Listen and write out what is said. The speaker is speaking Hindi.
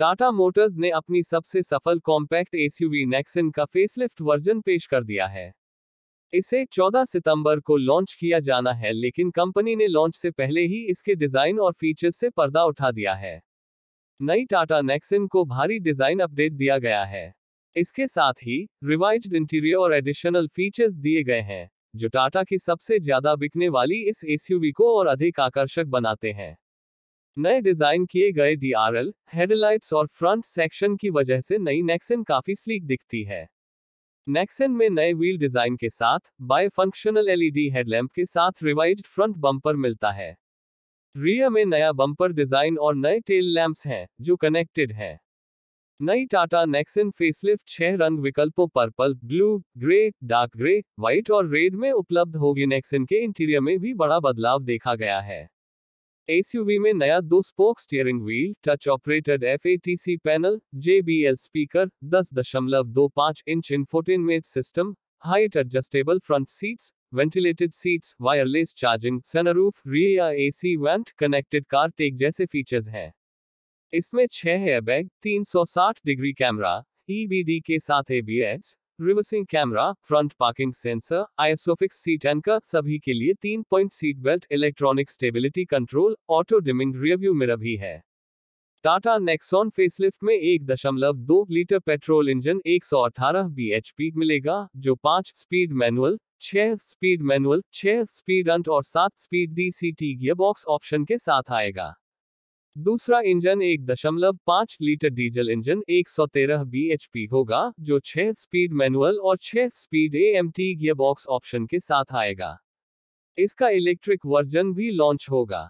टाटा मोटर्स ने अपनी सबसे सफल कॉम्पैक्ट एसयूवी नेक्सन का फेसलिफ्ट वर्जन पेश कर दिया है इसे 14 सितंबर को लॉन्च किया जाना है लेकिन कंपनी ने लॉन्च से पहले ही इसके डिजाइन और फीचर्स से पर्दा उठा दिया है नई टाटा नेक्सन को भारी डिजाइन अपडेट दिया गया है इसके साथ ही रिवाइज इंटीरियर और एडिशनल फीचर्स दिए गए हैं जो टाटा की सबसे ज्यादा बिकने वाली इस एसयूवी को और अधिक आकर्षक बनाते हैं नए डिजाइन किए गए डीआरएल हेडलाइट्स और फ्रंट सेक्शन की वजह से नई नेक्सन काफी स्लीक दिखती है नेक्सन में नए व्हील डिजाइन के साथ बाय फंक्शनल एलईडी हेडलैम्प के साथ रिवाइज फ्रंट बम्पर मिलता है रिया में नया बम्पर डिजाइन और नए टेल लैंप्स हैं जो कनेक्टेड हैं नई टाटा नेक्सन फेसलिफ्ट छह रंग विकल्पों purple blue grey dark grey white और रेड में उपलब्ध होगी नेक्सन के इंटीरियर में भी बड़ा बदलाव देखा गया है एसयूवी में नया दो spoke steering wheel touch operated F panel JBL speaker 10.25 inch infotainment system height adjustable front seats ventilated seats wireless charging sunroof rear AC vent connected car tech जैसे फीचर्स हैं इसमें छह एयरबैग 360 डिग्री कैमरा ईबीडी के साथ ABS reversing camera front parking sensor ISOFIX seat anchor सभी के लिए तीन point seat belt electronic stability control auto dimming review mirror भी है टाटा नेक्सॉन फेसलिफ्ट में एक दशमलव दो लीटर पेट्रोल इंजन एक सौ अठारह बी एच पी मिलेगा जो पांच स्पीड मैनुअल छह स्पीड मैनुअल छह स्पीड अंट और सात speed D C T gearbox option के साथ आएगा दूसरा इंजन एक दशमलव पांच लीटर डीजल इंजन 113 सौ होगा जो 6 स्पीड मैनुअल और 6 speed A AMT gearbox option के साथ आएगा इसका इलेक्ट्रिक वर्जन भी लॉन्च होगा